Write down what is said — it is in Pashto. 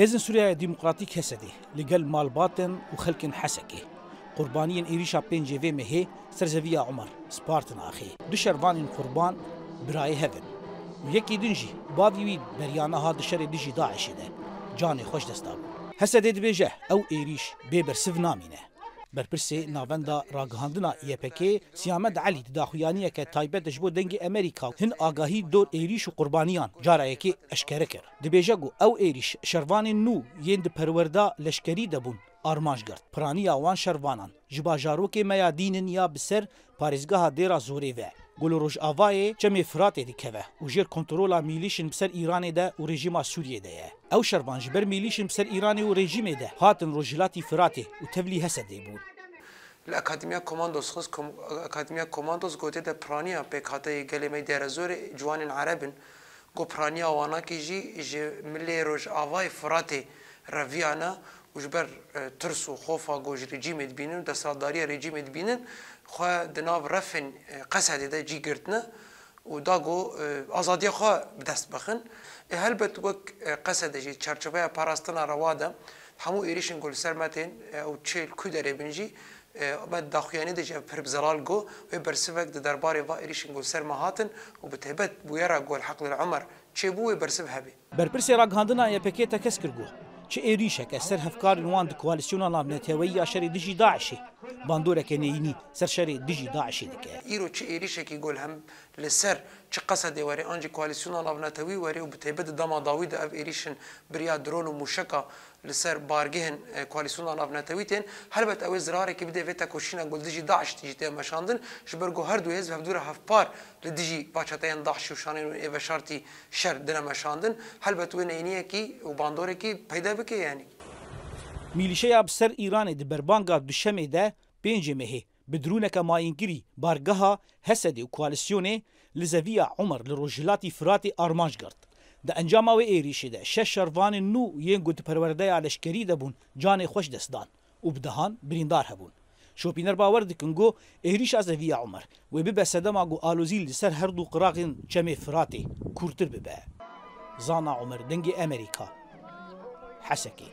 هێزن سووریا دیموکراتی کەسەدێ لەگەل مالباتن و خەکن حەسەکێ قوربانیان ئێریشا پێنجێوێ مەهێ سەرزەویە عمر سپارتن ئاخێ دو شەروانین قوربان برایە هەبن و یەکی دنجی باویوی بەریانەها دشەرێ دژی داعشێدە جانێ خۆش دەستا بوو هەسەدێ دبێژە ئەو ئێریش بێبەرسف نامینە برپرسê navenda raghandina YPK Siyamed Elî didaxuyaniyeke taybet ji bo dengê Amerîka hin agahî dor êrîş û qurbaniyan cara yekê eşkere kir. Dibêje ku ew êrîş şervanên nû yên di perwerda leşkerî debûn armanj girt. Piraniya wan şervanan ji bajarokê meya dînin ya bi ser parêzgeha dêra zorê ve. Golo Rojavayê çemê Firatê dikeve û jêr kontrola mîlîşin bi ser İranê de û rejima Sûriyê de ye. Ew şervan ji ber mîlîşin bi ser İranê û rejimê de hatin Rojhilatî Firatê û tevlî Hesedê bûn. Akademiya Komandos xız Akademiya Komandos gote de praniya PKK gelemey derezor ciwanin Arabin go praniya wana ki jî ji millê Rojavayê Fratê reviyana û ji ber e, tirs û xofa go ji rejîmê dibînin û destdariya rejîmê dibînin xwe di nav refên e, Qesedê de cî girtine û da go e, azadiya xwe dest bixin. Helbet wek Qesedê jî çerçeveya parastina rewa de hemû êrişên gul sermetên ew çêl ku derebin jî بعد داخویانی دیجا پرب زلال گو و برسفک در درباره و ایریشن گل سر مهاتن و به تهبت بویرا گل حق العمر چه بوی برسف هبی برپرسی راگاندنا یا پکیت تکس کرگو چه ایریشه که سر هفکار نوان دکوالیسیونا لابنتیوی یا شری دیجی داعشی باندورەکە نینی سەرشەری دژی داعشی دکە ئیرۆ چ عێریشێکی گۆل هەم لەسەر چ قەسە دێوەری ئەنج کوالیسیۆنا لاونەتەوی وەری و بتەیبەت داماداوی دە ئەف عێریشن بریا درۆن و موشەکە لەسەر بارگەهن کوالیسیۆنا لاونەتەوی تێن هەربەت ئەوەی زرارێکی بدەوێتە کۆشینە گوڵدژی داعش تیژی تێ مەشاندن ji ber gu her du hêz hevdûra hevpar li dijî paçeteyan daxşî û şanên û êveşartî şer dine meşandin helbet wê neyniyekî û bandoreke peyda bike yanî Mîlîşeya bi ser Îranê di berbanga Duşemê de pêncê mehê bi drûneka mayîngirî bargeha Hesedê û koalisyonê li zeviya Umer li rojhilatî Firatê armanj girt. Di encama wê êrîşê de şeş şervanên nû yên gotperwerdeya leşkerî de bûn canê xweş destdan û bi dehan birîndar hebûn. Şopîner bawer dikin got êrîşa zeviya Umer wê bibe sedema got alozî li ser her dû qiraqên çemê Firatê kurtir bibe. Zana Umer dengê Emerîka. حسكي